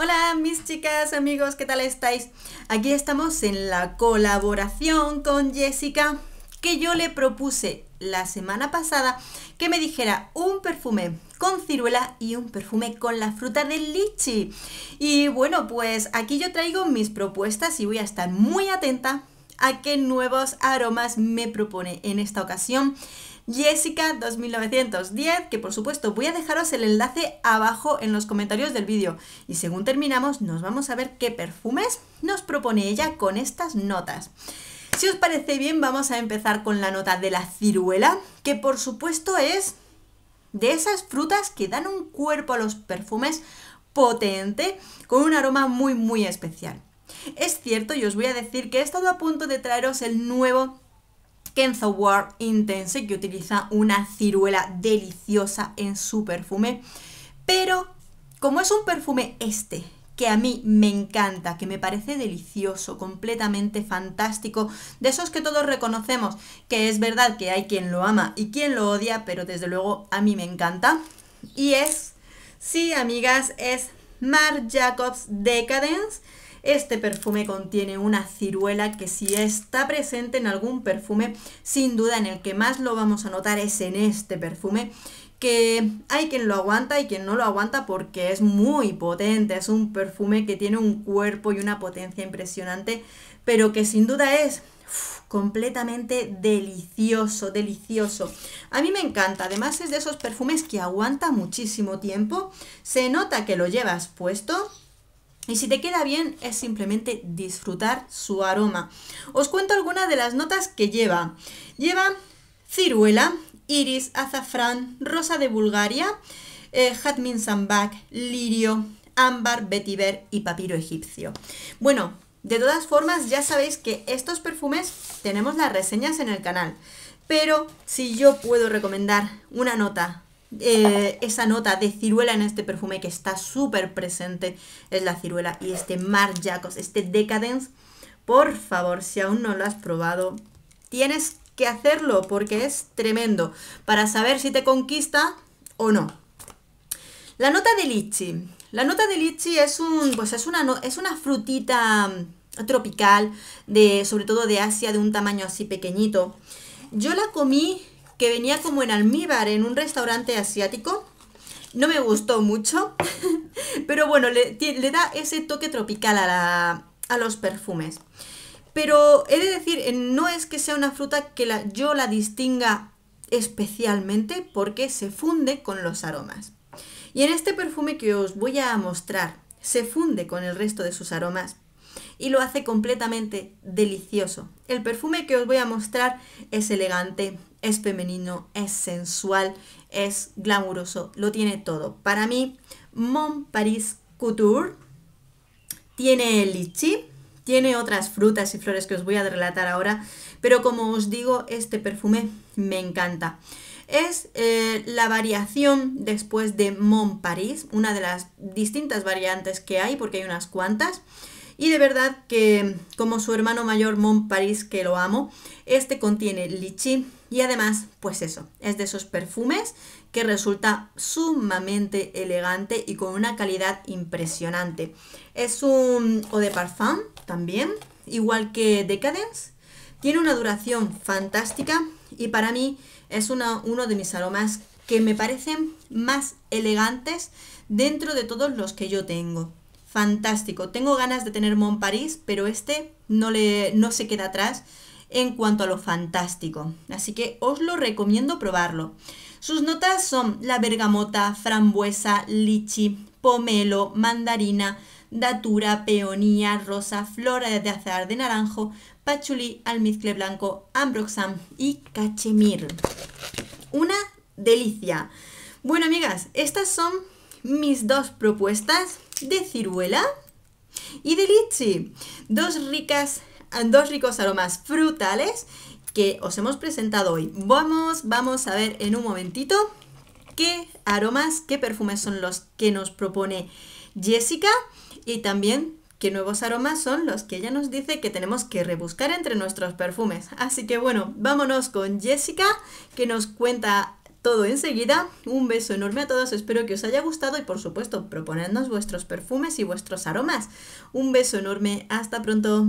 Hola mis chicas, amigos, ¿qué tal estáis? Aquí estamos en la colaboración con Jessica que yo le propuse la semana pasada que me dijera un perfume con ciruela y un perfume con la fruta del lichi. Y bueno, pues aquí yo traigo mis propuestas y voy a estar muy atenta a qué nuevos aromas me propone en esta ocasión. Jessica 2910, que por supuesto voy a dejaros el enlace abajo en los comentarios del vídeo. Y según terminamos, nos vamos a ver qué perfumes nos propone ella con estas notas. Si os parece bien, vamos a empezar con la nota de la ciruela, que por supuesto es de esas frutas que dan un cuerpo a los perfumes potente, con un aroma muy muy especial es cierto y os voy a decir que he estado a punto de traeros el nuevo Kenzo War Intense que utiliza una ciruela deliciosa en su perfume, pero como es un perfume este que a mí me encanta, que me parece delicioso, completamente fantástico, de esos que todos reconocemos, que es verdad que hay quien lo ama y quien lo odia, pero desde luego a mí me encanta. Y es, sí amigas, es Marc Jacobs Decadence este perfume contiene una ciruela que si está presente en algún perfume, sin duda en el que más lo vamos a notar es en este perfume que hay quien lo aguanta y quien no lo aguanta porque es muy potente, es un perfume que tiene un cuerpo y una potencia impresionante, pero que sin duda es completamente delicioso, delicioso. A mí me encanta, además es de esos perfumes que aguanta muchísimo tiempo, se nota que lo llevas puesto y si te queda bien es simplemente disfrutar su aroma. Os cuento algunas de las notas que lleva. Lleva ciruela, iris, azafrán, rosa de Bulgaria, eh, jazmín lirio, ámbar, vetiver y papiro egipcio. Bueno, de todas formas ya sabéis que estos perfumes tenemos las reseñas en el canal. Pero si yo puedo recomendar una nota eh, esa nota de ciruela en este perfume que está súper presente es la ciruela y este mar Jacobs, este Decadence. Por favor, si aún no lo has probado, tienes que hacerlo porque es tremendo para saber si te conquista o no. La nota de lichi. La nota de lichi es un pues es una es una frutita mm, tropical de sobre todo de Asia de un tamaño así pequeñito. Yo la comí que venía como en almíbar en un restaurante asiático. No me gustó mucho, pero bueno, le, da ese toque tropical a, los perfumes. Pero he de decir, eh, no es que sea una fruta que yo la distinga especialmente porque se funde con los aromas. Y en este perfume que os voy a mostrar, se funde con el resto de sus aromas y lo hace completamente delicioso. El perfume que os voy a mostrar es elegante, es femenino, es sensual, es glamuroso, lo tiene todo. Para mí, Mon Paris Couture tiene lichi, tiene otras frutas y flores que os voy a relatar ahora, pero como os digo, este perfume me encanta. Es eh, la variación después de Mon Paris, una de las distintas variantes que hay, porque hay unas cuantas. Y de verdad que, como su hermano mayor Mont Paris, que lo amo, este contiene lichi y además, pues eso, es de esos perfumes que resulta sumamente elegante y con una calidad impresionante. Es un eau de parfum también, igual que Decadence. Tiene una duración fantástica y para mí es uno de mis aromas que me parecen más elegantes dentro de todos los que yo tengo fantástico. Tengo ganas de tener Mon París, pero este no, le, no se queda atrás en cuanto a lo fantástico. Así que os lo recomiendo probarlo. Sus notas son la bergamota, frambuesa, lichi, pomelo, mandarina, datura, peonía, rosa, flora de azahar de naranjo, pachulí, almizcle blanco, ambroxan y cachemir. Una delicia. Bueno, amigas, estas son mis dos propuestas de ciruela y de lichi. Dos ricas, ah, dos ricos aromas frutales que os hemos presentado hoy. Vamos, vamos a ver en un momentito qué aromas, qué perfumes son los que nos propone Jessica y también qué nuevos aromas son los que ella nos dice que tenemos que rebuscar entre nuestros perfumes. Así que bueno, vámonos con Jessica que nos cuenta todo enseguida. Un beso enorme a todos, espero que os haya gustado y por supuesto proponednos vuestros perfumes y vuestros aromas. Un beso enorme, hasta pronto.